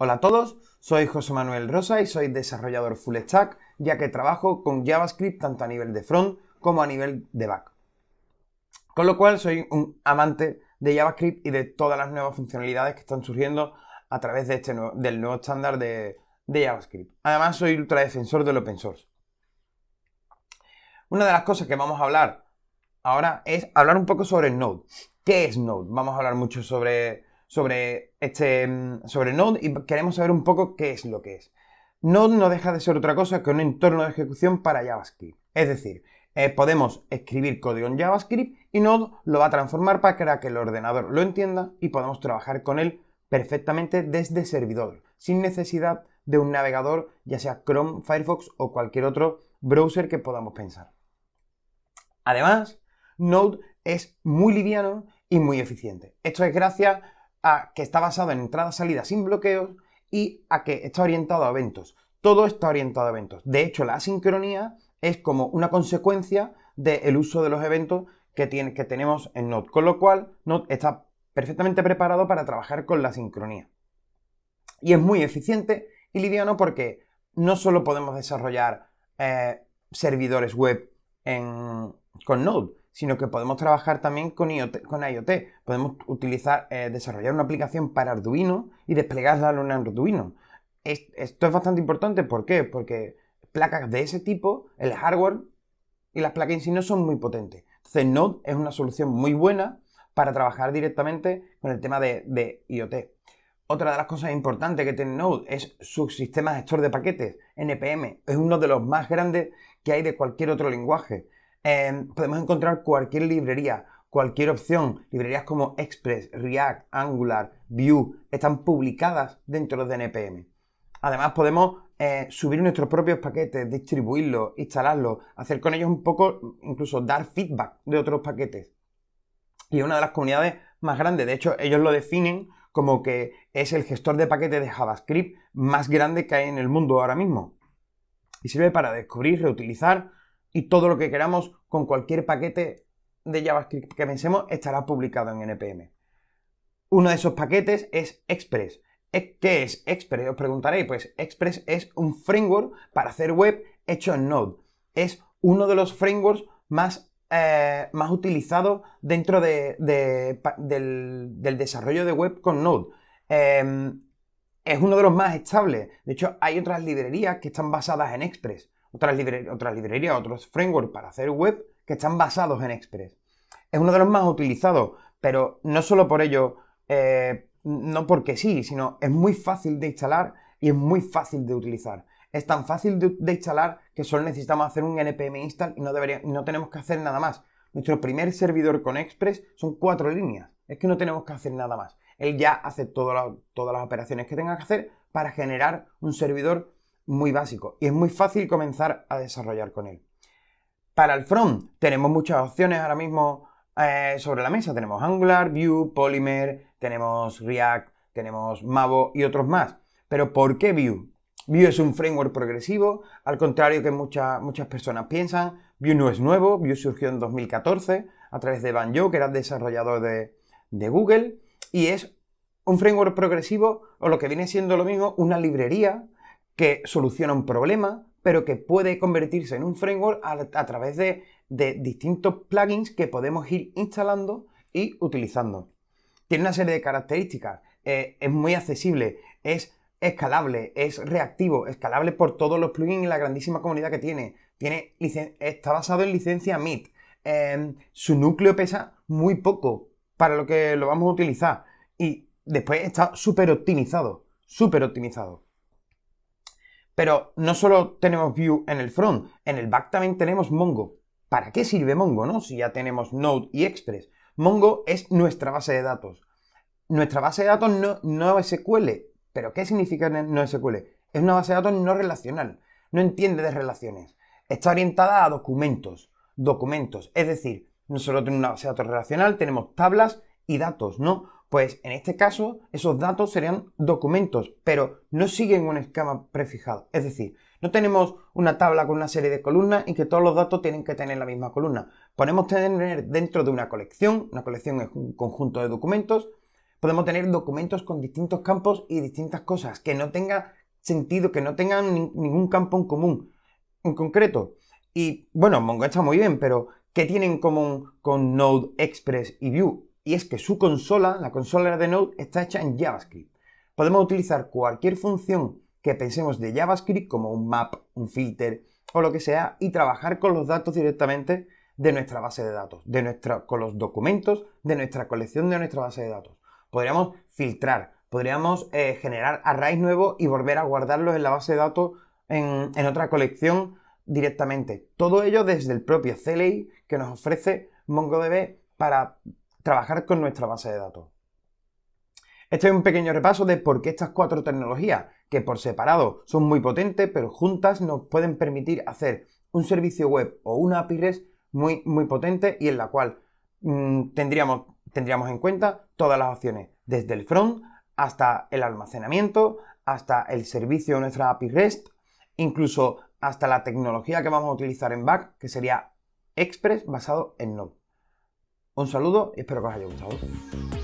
Hola a todos, soy José Manuel Rosa y soy desarrollador full stack, ya que trabajo con JavaScript tanto a nivel de front como a nivel de back. Con lo cual soy un amante de JavaScript y de todas las nuevas funcionalidades que están surgiendo a través de este del nuevo estándar de, de JavaScript. Además soy ultra defensor del open source. Una de las cosas que vamos a hablar ahora es hablar un poco sobre Node. ¿Qué es Node? Vamos a hablar mucho sobre sobre, este, mm, sobre Node y queremos saber un poco qué es lo que es. Node no deja de ser otra cosa que un entorno de ejecución para JavaScript. Es decir, eh, podemos escribir código en JavaScript y Node lo va a transformar para que el ordenador lo entienda y podamos trabajar con él perfectamente desde servidor, sin necesidad de un navegador, ya sea Chrome, Firefox o cualquier otro browser que podamos pensar. Además, Node es muy liviano y muy eficiente. Esto es gracias a que está basado en entrada-salida sin bloqueos y a que está orientado a eventos. Todo está orientado a eventos. De hecho, la asincronía es como una consecuencia del uso de los eventos que, que tenemos en Node, con lo cual Node está perfectamente preparado para trabajar con la sincronía. Y es muy eficiente y liviano porque no solo podemos desarrollar eh, servidores web con Node, sino que podemos trabajar también con IoT. Podemos utilizar, eh, desarrollar una aplicación para Arduino y desplegarla en un Arduino. esto es bastante importante, ¿por qué? Porque placas de ese tipo, el hardware y las placas en sí no son muy potentes. Entonces Node es una solución muy buena para trabajar directamente con el tema de, de IoT. Otra de las cosas importantes que tiene Node es su sistema gestor de paquetes, NPM. Es uno de los más grandes que hay de cualquier otro lenguaje. Em, podemos encontrar cualquier librería, cualquier opción. Librerías como Express, React, Angular, Vue están publicadas dentro de NPM. Además, podemos eh, subir nuestros propios paquetes, distribuirlos, instalarlos, hacer con ellos un poco, incluso dar feedback de otros paquetes. Y es una de las comunidades más grandes. De hecho, ellos lo definen como que es el gestor de paquetes de JavaScript más grande que hay en el mundo ahora mismo. Y sirve para descubrir, reutilizar y todo lo que queramos con cualquier paquete de JavaScript que pensemos estará publicado en NPM. Uno de esos paquetes es Express. ¿Qué es Express? Os preguntaréis. Pues Express es un framework para hacer web hecho en Node. Es uno de los frameworks más, eh, más utilizados dentro del, desarrollo de web con Node. Em, es uno de los más estables. De hecho, hay otras librerías que están basadas en Express otras, librerías, otros frameworks para hacer web que están basados en Express. Es uno de los más utilizados, pero no solo por ello, eh, no porque sí, sino es muy fácil de instalar y es muy fácil de utilizar. Es tan fácil de, instalar que solo necesitamos hacer un npm install y no, no tenemos que hacer nada más. Nuestro primer servidor con Express son cuatro líneas. Es que no tenemos que hacer nada más. Él ya hace todas las operaciones que tenga que hacer para generar un servidor muy básico y es muy fácil comenzar a desarrollar con él. Para el front tenemos muchas opciones ahora mismo eh, sobre la mesa. Tenemos Angular, Vue, Polymer, tenemos React, tenemos Mavo y otros más. Pero ¿por qué Vue? Vue es un framework progresivo, al contrario que muchas personas piensan. Vue no es nuevo, Vue surgió en 2014 a través de Banjo, que era el desarrollador de, de Google, y es un framework progresivo, o lo que viene siendo lo mismo, una librería que soluciona un problema, pero que puede convertirse en un framework a, través de, distintos plugins que podemos ir instalando y utilizando. Tiene una serie de características, eh, es muy accesible, es escalable, es reactivo, escalable por todos los plugins y la grandísima comunidad que tiene. tiene está basado en licencia MIT. Em, su núcleo pesa muy poco para lo que lo vamos a utilizar. Y después está súper optimizado, súper optimizado. Pero no solo tenemos View en el front, en el back también tenemos Mongo. ¿Para qué sirve Mongo, no? Si ya tenemos Node y Express. Mongo es nuestra base de datos. Nuestra base de datos no, es SQL. ¿Pero qué significa no SQL? Es una base de datos no relacional. No entiende de relaciones. Está orientada a documentos. Documentos. Es decir, no solo tenemos una base de datos relacional, tenemos tablas y datos, ¿no? Pues en este caso, esos datos serían documentos, pero no siguen un esquema prefijado. Es decir, no tenemos una tabla con una serie de columnas y que todos los datos tienen que tener la misma columna. Podemos tener dentro de una colección, una colección es un conjunto de documentos, podemos tener documentos con distintos campos y distintas cosas, que no tenga sentido, que no tengan ningún campo en común, en concreto. Y bueno, Mongo está muy bien, pero ¿qué tienen en común con Node, Express y Vue? y es que su consola, la consola de Node, está hecha en JavaScript. Podemos utilizar cualquier función que pensemos de JavaScript, como un map, un filter o lo que sea, y trabajar con los datos directamente de nuestra base de datos, de con los documentos de nuestra colección de nuestra base de datos. Podríamos filtrar, podríamos eh, generar arrays nuevos y volver a guardarlos en la base de datos en, en otra colección directamente. Todo ello desde el propio CLI que nos ofrece MongoDB para trabajar con nuestra base de datos. Este es un pequeño repaso de por qué estas cuatro tecnologías, que por separado son muy potentes, pero juntas nos pueden permitir hacer un servicio web o una API REST muy, muy potente y en la cual mm, tendríamos, tendríamos en cuenta todas las opciones, desde el front hasta el almacenamiento, hasta el servicio de nuestra API REST, incluso hasta la tecnología que vamos a utilizar en back, que sería Express basado en Node. Un saludo y espero que os haya gustado.